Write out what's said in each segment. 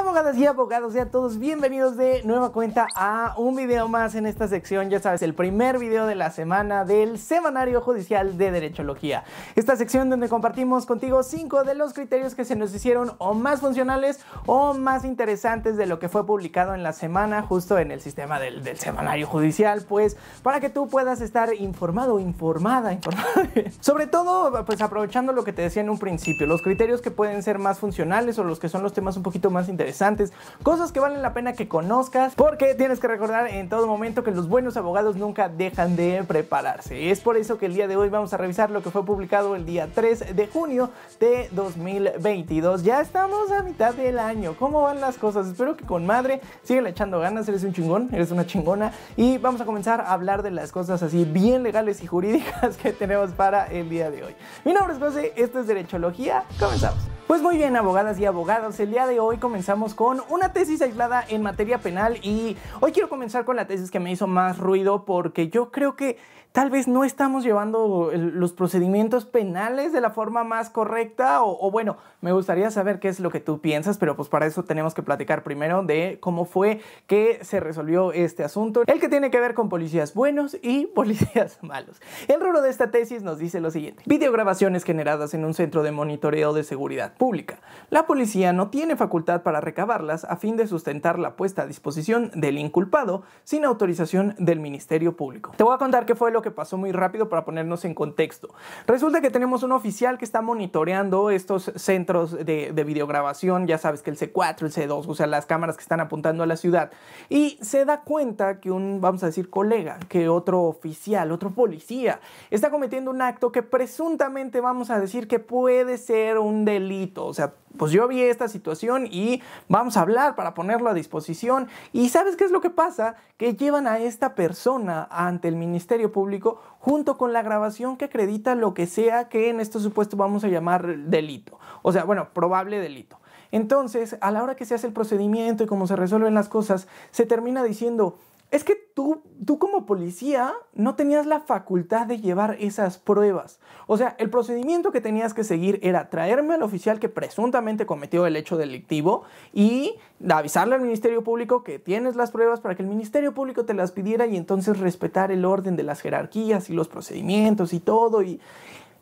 Abogadas y abogados, sean todos bienvenidos de nueva cuenta a un video más en esta sección, ya sabes, el primer video de la semana del Semanario Judicial de Derechología. Esta sección donde compartimos contigo cinco de los criterios que se nos hicieron o más funcionales o más interesantes de lo que fue publicado en la semana, justo en el sistema del, Semanario Judicial, pues para que tú puedas estar informado, informada, informada. Sobre todo, pues aprovechando lo que te decía en un principio, los criterios que pueden ser más funcionales o los que son los temas un poquito más interesantes interesantes, cosas que valen la pena que conozcas, porque tienes que recordar en todo momento que los buenos abogados nunca dejan de prepararse. Es por eso que el día de hoy vamos a revisar lo que fue publicado el día 3 de junio de 2022. Ya estamos a mitad del año, ¿cómo van las cosas? Espero que con madre sigan echando ganas, eres un chingón, eres una chingona y vamos a comenzar a hablar de las cosas así bien legales y jurídicas que tenemos para el día de hoy. Mi nombre es José, esto es Derechología, comenzamos. Pues muy bien, abogadas y abogados, el día de hoy comenzamos con una tesis aislada en materia penal y hoy quiero comenzar con la tesis que me hizo más ruido porque yo creo que tal vez no estamos llevando los procedimientos penales de la forma más correcta o, bueno, me gustaría saber qué es lo que tú piensas, pero pues para eso tenemos que platicar primero de cómo fue que se resolvió este asunto, el que tiene que ver con policías buenos y policías malos. El rubro de esta tesis nos dice lo siguiente, videograbaciones generadas en un centro de monitoreo de seguridad pública. La policía no tiene facultad para recabarlas a fin de sustentar la puesta a disposición del inculpado sin autorización del Ministerio Público. Te voy a contar qué fue lo que pasó muy rápido para ponernos en contexto. Resulta que tenemos un oficial que está monitoreando estos centros de, de videograbación, ya sabes que el C4, el C2, o sea, las cámaras que están apuntando a la ciudad, y se da cuenta que un, vamos a decir, colega, que otro oficial, otro policía, está cometiendo un acto que presuntamente vamos a decir que puede ser un delito, o sea, pues yo vi esta situación y vamos a hablar para ponerlo a disposición. ¿Y sabes qué es lo que pasa? Que llevan a esta persona ante el Ministerio Público junto con la grabación que acredita lo que sea que en este supuesto vamos a llamar delito. O sea, bueno, probable delito. Entonces, a la hora que se hace el procedimiento y cómo se resuelven las cosas, se termina diciendo, es que tú, tú como policía no tenías la facultad de llevar esas pruebas. O sea, el procedimiento que tenías que seguir era traerme al oficial que presuntamente cometió el hecho delictivo y avisarle al Ministerio Público que tienes las pruebas para que el Ministerio Público te las pidiera y entonces respetar el orden de las jerarquías y los procedimientos y todo. Y,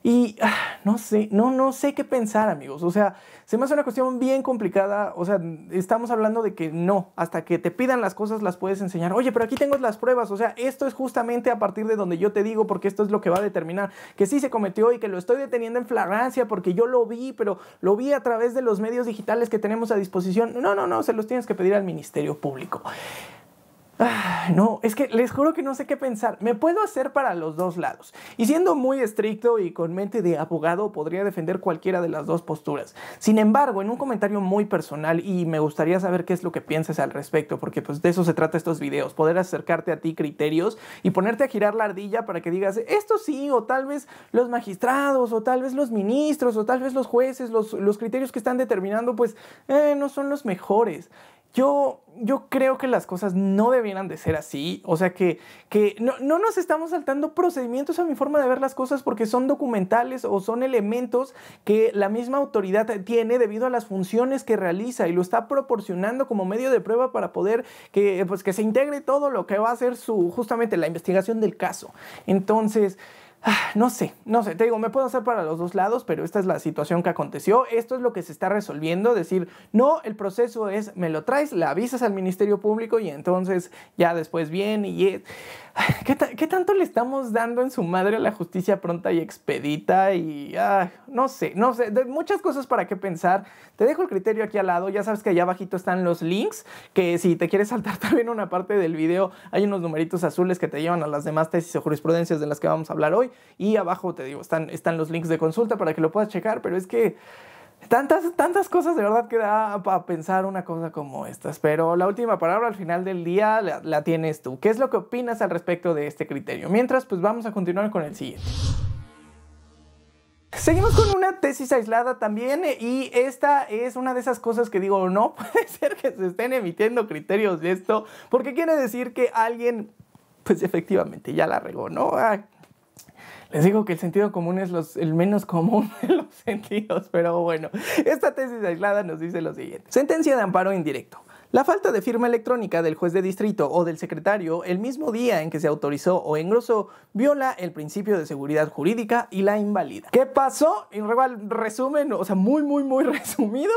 y ah, no sé, no, no sé qué pensar, amigos. O sea, se me hace una cuestión bien complicada. O sea, estamos hablando de que no, hasta que te pidan las cosas las puedes enseñar. Oye, pero aquí tengo las pruebas. O sea, esto es justamente a partir de donde yo te digo, porque esto es lo que va a determinar que sí se cometió y que lo estoy deteniendo en flagrancia porque yo lo vi, pero lo vi a través de los medios digitales que tenemos a disposición. No, no, no, se los tienes que pedir al Ministerio Público. Ah, no, es que les juro que no sé qué pensar. Me puedo hacer para los dos lados. Y siendo muy estricto y con mente de abogado, podría defender cualquiera de las dos posturas. Sin embargo, en un comentario muy personal, y me gustaría saber qué es lo que piensas al respecto, porque pues de eso se trata estos videos, poder acercarte a ti criterios y ponerte a girar la ardilla para que digas, esto sí, o tal vez los magistrados, o tal vez los ministros, o tal vez los jueces, los, criterios que están determinando, pues eh, no son los mejores. Yo, creo que las cosas no debieran de ser así. O sea que, que no, nos estamos saltando procedimientos a mi forma de ver las cosas porque son documentales o son elementos que la misma autoridad tiene debido a las funciones que realiza y lo está proporcionando como medio de prueba para poder que, pues, que se integre todo lo que va a ser su, justamente la investigación del caso. Entonces, Ah, no sé, no sé, te digo, me puedo hacer para los dos lados, pero esta es la situación que aconteció, esto es lo que se está resolviendo, decir, no, el proceso es, me lo traes, la avisas al Ministerio Público y entonces ya después viene y... ¿Qué, tanto le estamos dando en su madre a la justicia pronta y expedita? Y ah, no sé, no sé, de muchas cosas para qué pensar. Te dejo el criterio aquí al lado, ya sabes que allá abajito están los links, que si te quieres saltar también una parte del video, hay unos numeritos azules que te llevan a las demás tesis o jurisprudencias de las que vamos a hablar hoy. Y abajo te digo, están, están los links de consulta para que lo puedas checar, pero es que... Tantas, tantas cosas de verdad que da para pensar una cosa como estas, pero la última palabra al final del día la, tienes tú. ¿Qué es lo que opinas al respecto de este criterio? Mientras, pues vamos a continuar con el siguiente. Seguimos con una tesis aislada también eh, y esta es una de esas cosas que digo, no puede ser que se estén emitiendo criterios de esto, porque quiere decir que alguien, pues efectivamente, ya la regó, ¿no? Ah, les digo que el sentido común es el menos común de los sentidos, pero bueno, esta tesis aislada nos dice lo siguiente. Sentencia de amparo indirecto. La falta de firma electrónica del juez de distrito o del secretario el mismo día en que se autorizó o engrosó viola el principio de seguridad jurídica y la invalida. ¿Qué pasó? En resumen, o sea, muy, muy, muy resumido,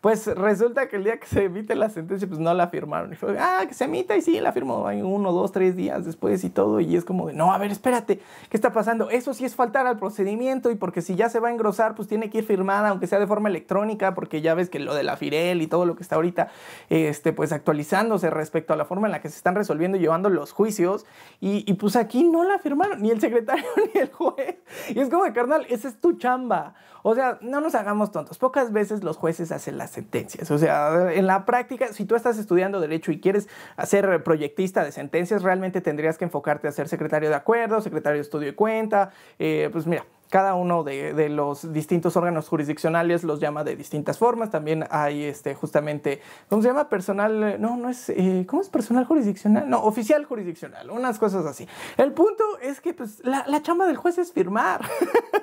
pues resulta que el día que se emite la sentencia, pues no la firmaron. Y fue, ah, que se emita y sí, la firmó uno, dos, tres días después y todo. Y es como de, no, a ver, espérate, ¿qué está pasando? Eso sí es faltar al procedimiento y porque si ya se va a engrosar, pues tiene que ir firmada, aunque sea de forma electrónica, porque ya ves que lo de la Firel y todo lo que está ahorita... Eh, este, pues actualizándose respecto a la forma en la que se están resolviendo y llevando los juicios. Y, pues aquí no la firmaron ni el secretario ni el juez. Y es como de, carnal, esa es tu chamba. O sea, no nos hagamos tontos. Pocas veces los jueces hacen las sentencias. O sea, en la práctica, si tú estás estudiando derecho y quieres ser proyectista de sentencias, realmente tendrías que enfocarte a ser secretario de acuerdo, secretario de estudio y cuenta. Eh, pues mira, cada uno de, los distintos órganos jurisdiccionales los llama de distintas formas. También hay este, justamente, ¿cómo se llama? Personal, no, no es, eh, ¿cómo es personal jurisdiccional? No, oficial jurisdiccional, unas cosas así. El punto es que pues, la, la chamba del juez es firmar.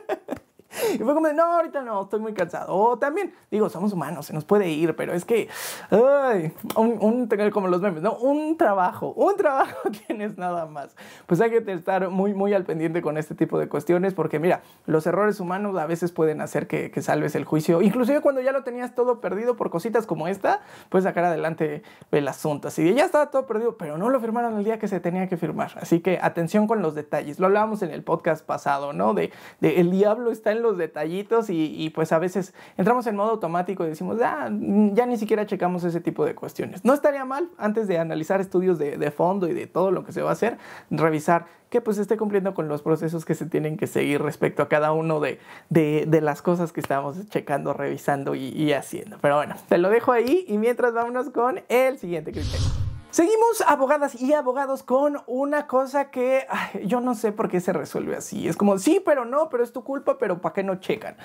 Y fue como de, no, ahorita no, estoy muy cansado. O también, digo, somos humanos, se nos puede ir, pero es que, ay, un, tener como los memes, ¿no? Un trabajo, un trabajo tienes nada más. Pues hay que estar muy, muy al pendiente con este tipo de cuestiones, porque mira, los errores humanos a veces pueden hacer que, que salves el juicio. Inclusive cuando ya lo tenías todo perdido por cositas como esta, puedes sacar adelante el asunto. Así de, ya estaba todo perdido, pero no lo firmaron el día que se tenía que firmar. Así que atención con los detalles. Lo hablábamos en el podcast pasado, ¿no? De, de el diablo está en los detallitos y, pues a veces entramos en modo automático y decimos, ah, ya ni siquiera checamos ese tipo de cuestiones. No estaría mal, antes de analizar estudios de, fondo y de todo lo que se va a hacer, revisar que pues esté cumpliendo con los procesos que se tienen que seguir respecto a cada uno de, las cosas que estamos checando, revisando y, y, haciendo. Pero bueno, te lo dejo ahí y mientras vámonos con el siguiente criterio. Seguimos abogadas y abogados con una cosa que yo no sé por qué se resuelve así. Es como, sí, pero no, pero es tu culpa, pero ¿para qué no checan?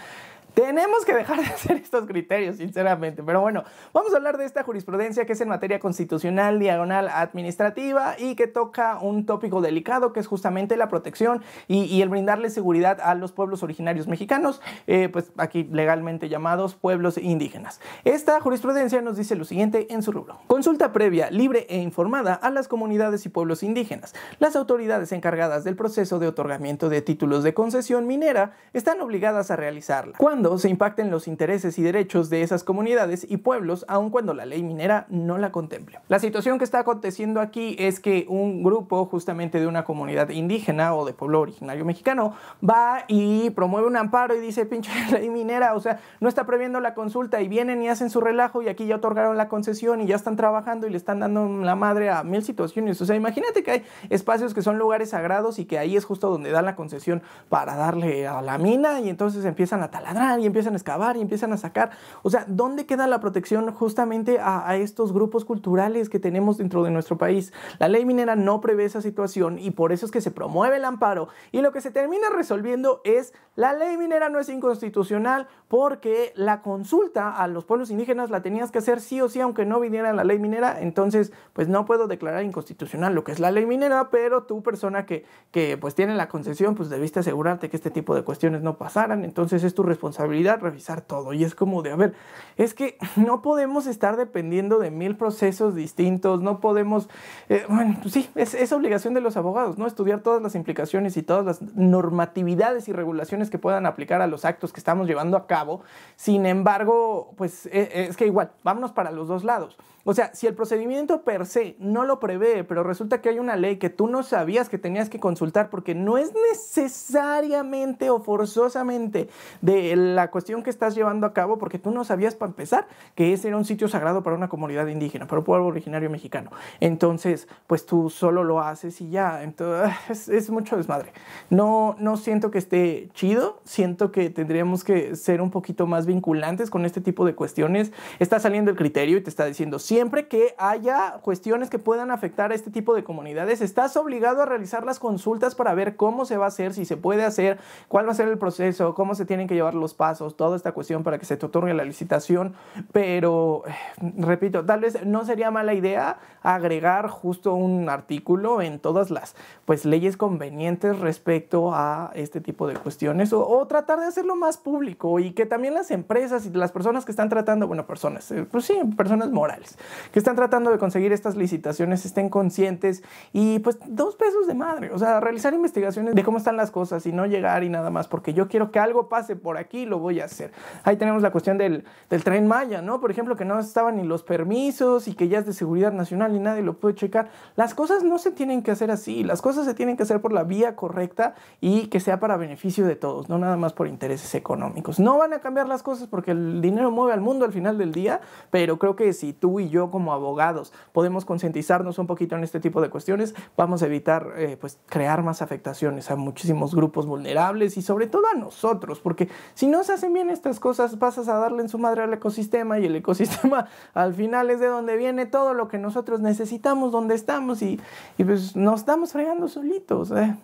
Tenemos que dejar de hacer estos criterios, sinceramente. Pero bueno, vamos a hablar de esta jurisprudencia que es en materia constitucional, diagonal, administrativa y que toca un tópico delicado que es justamente la protección y, el brindarle seguridad a los pueblos originarios mexicanos, eh, pues aquí legalmente llamados pueblos indígenas. Esta jurisprudencia nos dice lo siguiente en su rubro. Consulta previa, libre e informada a las comunidades y pueblos indígenas. Las autoridades encargadas del proceso de otorgamiento de títulos de concesión minera están obligadas a realizarla se impacten los intereses y derechos de esas comunidades y pueblos, aun cuando la ley minera no la contemple. La situación que está aconteciendo aquí es que un grupo justamente de una comunidad indígena o de pueblo originario mexicano va y promueve un amparo y dice, pinche ley minera, o sea, no está previendo la consulta y vienen y hacen su relajo y aquí ya otorgaron la concesión y ya están trabajando y le están dando la madre a mil situaciones. O sea, imagínate que hay espacios que son lugares sagrados y que ahí es justo donde dan la concesión para darle a la mina y entonces empiezan a taladrar y empiezan a excavar y empiezan a sacar. O sea, ¿dónde queda la protección justamente a, estos grupos culturales que tenemos dentro de nuestro país? La ley minera no prevé esa situación y por eso es que se promueve el amparo. Y lo que se termina resolviendo es la ley minera no es inconstitucional porque la consulta a los pueblos indígenas la tenías que hacer sí o sí aunque no viniera la ley minera. Entonces, pues no puedo declarar inconstitucional lo que es la ley minera, pero tú persona que, que pues tiene la concesión, pues debiste asegurarte que este tipo de cuestiones no pasaran. Entonces es tu responsabilidad revisar todo. Y es como de, a ver, es que no podemos estar dependiendo de mil procesos distintos, no podemos, eh, bueno, pues sí, es, obligación de los abogados, ¿no? Estudiar todas las implicaciones y todas las normatividades y regulaciones que puedan aplicar a los actos que estamos llevando a cabo. Sin embargo, pues eh, es que igual, vámonos para los dos lados. O sea, si el procedimiento per se no lo prevé, pero resulta que hay una ley que tú no sabías que tenías que consultar porque no es necesariamente o forzosamente de la cuestión que estás llevando a cabo porque tú no sabías para empezar que ese era un sitio sagrado para una comunidad indígena, para un pueblo originario mexicano. Entonces, pues tú solo lo haces y ya. Entonces, ah, es, mucho desmadre. No, no siento que esté chido, siento que tendríamos que ser un poquito más vinculantes con este tipo de cuestiones. Está saliendo el criterio y te está diciendo, sí, siempre que haya cuestiones que puedan afectar a este tipo de comunidades, estás obligado a realizar las consultas para ver cómo se va a hacer, si se puede hacer, cuál va a ser el proceso, cómo se tienen que llevar los pasos, toda esta cuestión para que se te otorgue la licitación. Pero, eh, repito, tal vez no sería mala idea agregar justo un artículo en todas las pues, leyes convenientes respecto a este tipo de cuestiones o, o tratar de hacerlo más público y que también las empresas y las personas que están tratando, bueno, personas, eh, pues sí, personas morales, que están tratando de conseguir estas licitaciones estén conscientes y pues dos pesos de madre, o sea, realizar investigaciones de cómo están las cosas y no llegar y nada más, porque yo quiero que algo pase por aquí, lo voy a hacer. Ahí tenemos la cuestión del, del tren Maya, ¿no? Por ejemplo, que no estaban ni los permisos y que ya es de seguridad nacional y nadie lo puede checar. Las cosas no se tienen que hacer así, las cosas se tienen que hacer por la vía correcta y que sea para beneficio de todos, no nada más por intereses económicos. No van a cambiar las cosas porque el dinero mueve al mundo al final del día, pero creo que si tú y yo como abogados podemos concientizarnos un poquito en este tipo de cuestiones, vamos a evitar eh, pues crear más afectaciones a muchísimos grupos vulnerables y sobre todo a nosotros, porque si no se hacen bien estas cosas, pasas a darle en su madre al ecosistema y el ecosistema al final es de donde viene todo lo que nosotros necesitamos, donde estamos y, pues nos estamos fregando solitos. Eh.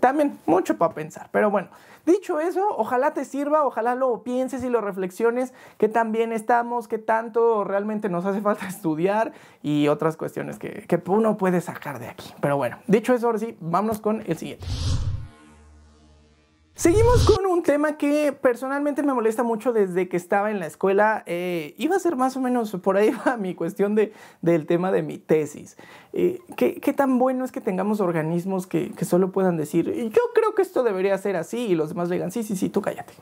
También mucho para pensar, pero bueno. Dicho eso, ojalá te sirva, ojalá lo pienses y lo reflexiones, qué tan bien estamos, qué tanto realmente nos hace falta estudiar y otras cuestiones que, uno puede sacar de aquí. Pero bueno, dicho eso, ahora sí, vámonos con el siguiente. Seguimos con un tema que personalmente me molesta mucho desde que estaba en la escuela. Eh, iba a ser más o menos por ahí va mi cuestión del tema de mi tesis. Eh, ¿qué, tan bueno es que tengamos organismos que, solo puedan decir, yo creo que esto debería ser así y los demás le digan, sí, sí, sí, tú cállate?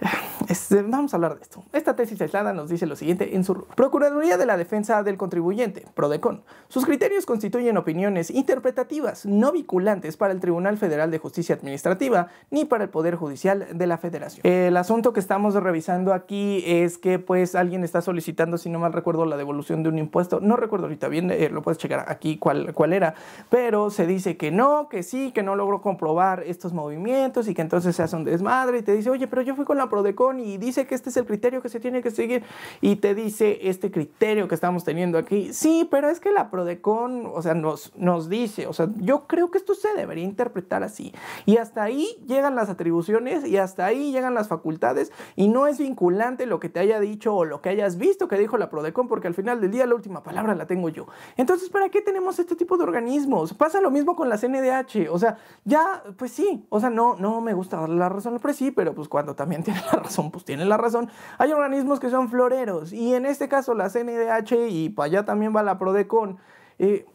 Este, vamos a hablar de esto. Esta tesis aislada nos dice lo siguiente en su Procuraduría de la Defensa del Contribuyente, PRODECON. Sus criterios constituyen opiniones interpretativas no vinculantes para el Tribunal Federal de Justicia Administrativa ni para el Poder Judicial de la Federación. El asunto que estamos revisando aquí es que pues alguien está solicitando, si no mal recuerdo, la devolución de un impuesto. No recuerdo ahorita bien, eh, lo puedes checar aquí cuál, era, pero se dice que no, que sí, que no logró comprobar estos movimientos y que entonces se hace un desmadre y te dice, oye, pero yo fui con la Prodecon y dice que este es el criterio que se tiene que seguir y te dice este criterio que estamos teniendo aquí, sí, pero es que la Prodecon, o sea, nos, nos dice, o sea, yo creo que esto se debería interpretar así y hasta ahí llegan las atribuciones y hasta ahí llegan las facultades y no es vinculante lo que te haya dicho o lo que hayas visto que dijo la Prodecon porque al final del día la última palabra la tengo yo. Entonces, ¿para qué tener este tipo de organismos. Pasa lo mismo con la cndh O sea, ya, pues sí. O sea, no, no me gusta darle la razón al sí, pero pues cuando también tiene la razón, pues tiene la razón. Hay organismos que son floreros. Y en este caso, la cndh y para allá también va la PRODECON. Eh,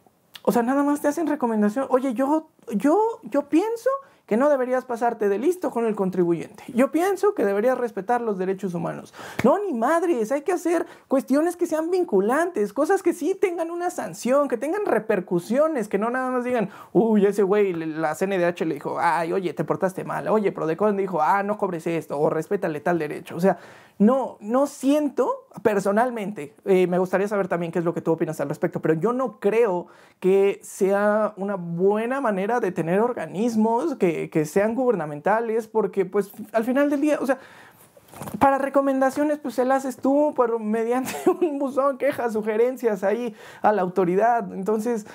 o sea, nada más te hacen recomendación. Oye, yo, yo, yo pienso no deberías pasarte de listo con el contribuyente. Yo pienso que deberías respetar los derechos humanos. No, ni madres, hay que hacer cuestiones que sean vinculantes, cosas que sí tengan una sanción, que tengan repercusiones, que no nada más digan, uy, ese güey, la CNDH le dijo, ay, oye, te portaste mal, oye, Prodecon dijo, ah, no cobres esto, o respétale tal derecho. O sea, no, no siento personalmente, eh, me gustaría saber también qué es lo que tú opinas al respecto, pero yo no creo que sea una buena manera de tener organismos que que, sean gubernamentales, porque pues al final del día, o sea, para recomendaciones, pues se las haces tú por, mediante un buzón, quejas, sugerencias ahí a la autoridad. Entonces,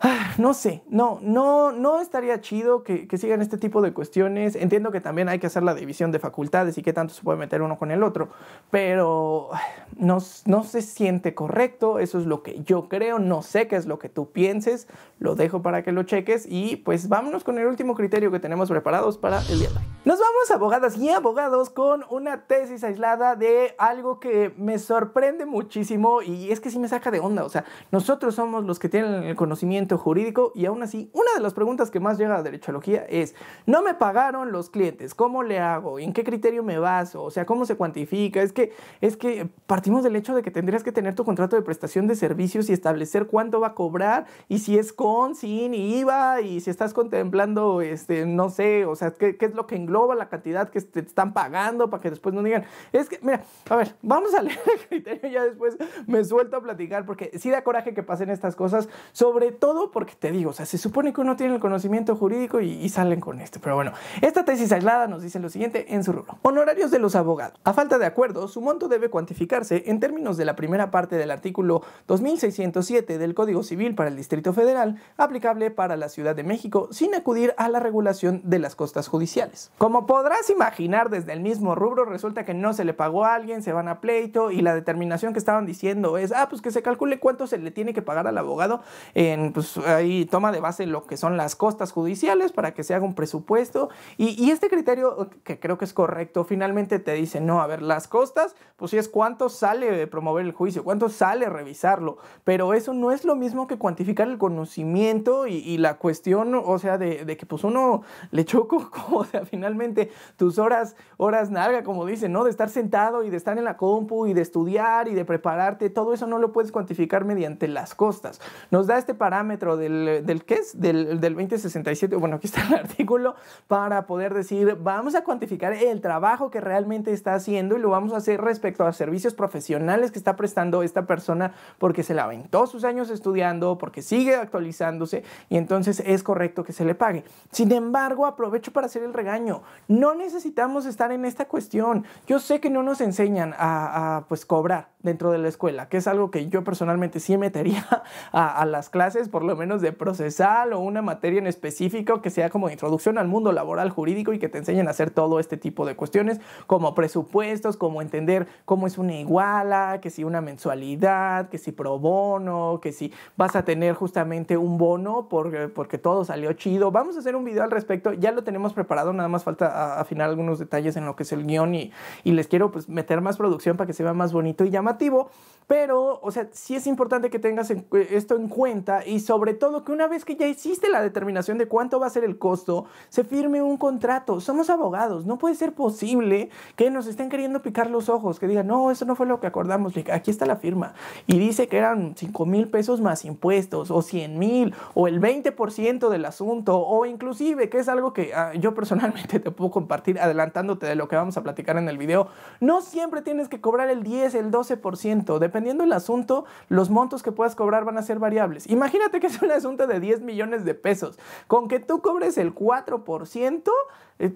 Ah, no sé, no, no, no estaría chido que, sigan este tipo de cuestiones. Entiendo que también hay que hacer la división de facultades y qué tanto se puede meter uno con el otro, pero no, no se siente correcto, eso es lo que yo creo, no sé qué es lo que tú pienses, lo dejo para que lo cheques y pues vámonos con el último criterio que tenemos preparados para el día de hoy. Nos vamos abogadas y abogados con una tesis aislada de algo que me sorprende muchísimo y es que sí me saca de onda, o sea, nosotros somos los que tienen el conocimiento jurídico y aún así una de las preguntas que más llega a Derechología es, no me pagaron los clientes, ¿cómo le hago? ¿En qué criterio me baso? O sea, ¿cómo se cuantifica? Es que, es que partimos del hecho de que tendrías que tener tu contrato de prestación de servicios y establecer cuánto va a cobrar y si es con, sin, IVA y si estás contemplando, este, no sé, o sea, qué, es lo que engloba la cantidad que te están pagando para que después no digan, es que, mira, a ver, vamos a leer el criterio y ya después me suelto a platicar porque sí da coraje que pasen estas cosas, sobre todo porque te digo, o sea, se supone que uno tiene el conocimiento jurídico y, salen con esto. Pero bueno, esta tesis aislada nos dice lo siguiente en su rubro. Honorarios de los abogados. A falta de acuerdo, su monto debe cuantificarse en términos de la primera parte del artículo 2607 del Código Civil para el Distrito Federal, aplicable para la Ciudad de México, sin acudir a la regulación de las costas judiciales. Como podrás imaginar, desde el mismo rubro resulta que no se le pagó a alguien, se van a pleito y la determinación que estaban diciendo es, ah, pues que se calcule cuánto se le tiene que pagar al abogado en, pues, pues, ahí toma de base lo que son las costas judiciales para que se haga un presupuesto. Y, este criterio, que creo que es correcto, finalmente te dice, no, a ver, las costas, pues si es cuánto sale de promover el juicio, cuánto sale revisarlo, pero eso no es lo mismo que cuantificar el conocimiento y, la cuestión, o sea, de, que pues uno le choco, o sea, finalmente tus horas, horas nalga, como dicen, ¿no? De estar sentado y de estar en la compu y de estudiar y de prepararte, todo eso no lo puedes cuantificar mediante las costas. Nos da este parámetro del, del ¿qué es? Del, del 2067, bueno, aquí está el artículo, para poder decir, vamos a cuantificar el trabajo que realmente está haciendo y lo vamos a hacer respecto a servicios profesionales que está prestando esta persona porque se la aventó sus años estudiando, porque sigue actualizándose y entonces es correcto que se le pague. Sin embargo, aprovecho para hacer el regaño. No necesitamos estar en esta cuestión. Yo sé que no nos enseñan a, pues cobrar dentro de la escuela, que es algo que yo personalmente sí metería a, a las clases por lo menos de procesal o una materia en específico que sea como introducción al mundo laboral jurídico y que te enseñen a hacer todo este tipo de cuestiones, como presupuestos, como entender cómo es una iguala, que si una mensualidad, que si pro bono, que si vas a tener justamente un bono porque, eh, porque todo salió chido. Vamos a hacer un video al respecto, ya lo tenemos preparado, nada más falta afinar algunos detalles en lo que es el guión y, y les quiero pues, meter más producción para que se vea más bonito y llamativo, pero, o sea, sí es importante que tengas esto en cuenta y sobre sobre todo que una vez que ya hiciste la determinación de cuánto va a ser el costo, se firme un contrato. Somos abogados, no puede ser posible que nos estén queriendo picar los ojos, que digan, no, eso no fue lo que acordamos, aquí está la firma. Y dice que eran 5 mil pesos más impuestos, o 100 mil, o el 20% del asunto, o inclusive, que es algo que ah, yo personalmente te puedo compartir adelantándote de lo que vamos a platicar en el video, no siempre tienes que cobrar el 10, el 12%, dependiendo del asunto, los montos que puedas cobrar van a ser variables. Imagínate que es un asunto de 10 millones de pesos. Con que tú cobres el 4%, eh,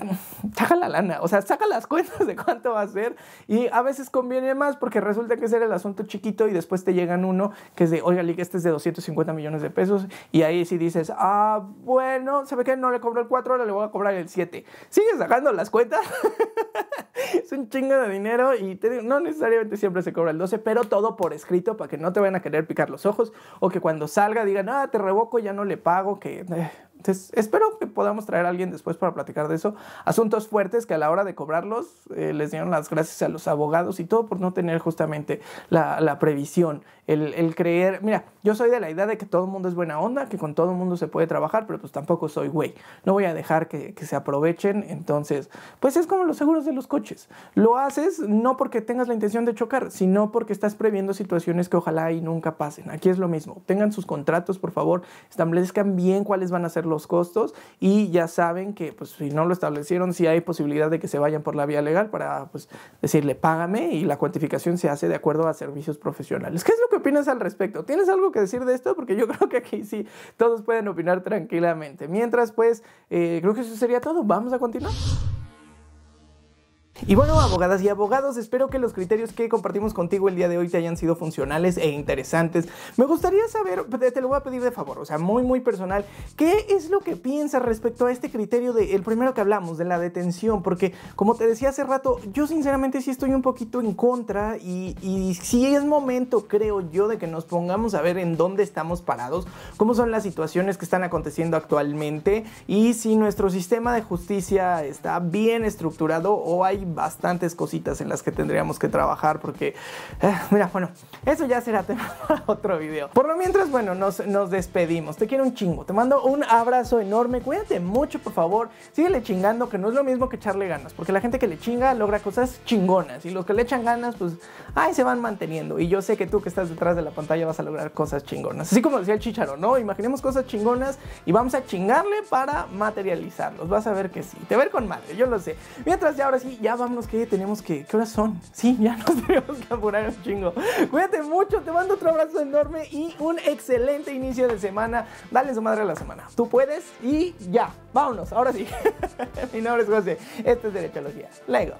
saca la lana, o sea, saca las cuentas de cuánto va a ser y a veces conviene más porque resulta que es el asunto chiquito y después te llegan uno que es de, oiga, que este es de 250 millones de pesos y ahí sí dices, ah, bueno, ¿sabe qué? No le cobro el 4, ahora le voy a cobrar el 7. Sigues sacando las cuentas es un chingo de dinero y te, no necesariamente siempre se cobra el 12, pero todo por escrito para que no te vayan a querer picar los ojos o que cuando salga digan, ah, te revoco, ya no le pago, que... Eh, entonces, espero que podamos traer a alguien después para platicar de eso. Asuntos fuertes que a la hora de cobrarlos eh, les dieron las gracias a los abogados y todo por no tener justamente la, previsión, el, creer. Mira, yo soy de la idea de que todo el mundo es buena onda, que con todo el mundo se puede trabajar, pero pues tampoco soy güey. No voy a dejar que, que se aprovechen. Entonces, pues es como los seguros de los coches. Lo haces no porque tengas la intención de chocar, sino porque estás previendo situaciones que ojalá y nunca pasen. Aquí es lo mismo. Tengan sus contratos, por favor, establezcan bien cuáles van a ser los costos y ya saben que pues, si no lo establecieron, sí hay posibilidad de que se vayan por la vía legal para pues, decirle págame y la cuantificación se hace de acuerdo a servicios profesionales. ¿Qué es lo que opinas al respecto? ¿Tienes algo que decir de esto? Porque yo creo que aquí sí todos pueden opinar tranquilamente. Mientras, pues, eh, creo que eso sería todo. Vamos a continuar. Y bueno, abogadas y abogados, espero que los criterios que compartimos contigo el día de hoy te hayan sido funcionales e interesantes. Me gustaría saber, te lo voy a pedir de favor, o sea, muy, muy personal, ¿qué es lo que piensas respecto a este criterio del primero que hablamos, de la detención? Porque, como te decía hace rato, yo sinceramente sí estoy un poquito en contra y, y sí es momento, creo yo, de que nos pongamos a ver en dónde estamos parados, cómo son las situaciones que están aconteciendo actualmente y si nuestro sistema de justicia está bien estructurado o hay bastantes cositas en las que tendríamos que trabajar porque, eh, mira, bueno, eso ya será tema para otro video. Por lo mientras, bueno, nos, nos despedimos. Te quiero un chingo, te mando un abrazo enorme, cuídate mucho, por favor, síguele chingando, que no es lo mismo que echarle ganas, porque la gente que le chinga logra cosas chingonas y los que le echan ganas, pues, ahí se van manteniendo. Y yo sé que tú que estás detrás de la pantalla vas a lograr cosas chingonas. Así como decía el chicharo, ¿no? Imaginemos cosas chingonas y vamos a chingarle para materializarlos. Vas a ver que sí. Te ver con madre, yo lo sé. Mientras ya ahora sí, ya vámonos que tenemos que... ¿Qué horas son? Sí, ya nos tenemos que apurar un chingo. Cuídate mucho, te mando otro abrazo enorme y un excelente inicio de semana. Dale su madre a la semana. Tú puedes y ya. Vámonos, ahora sí. Mi nombre es José. Esto es Logía. Lego.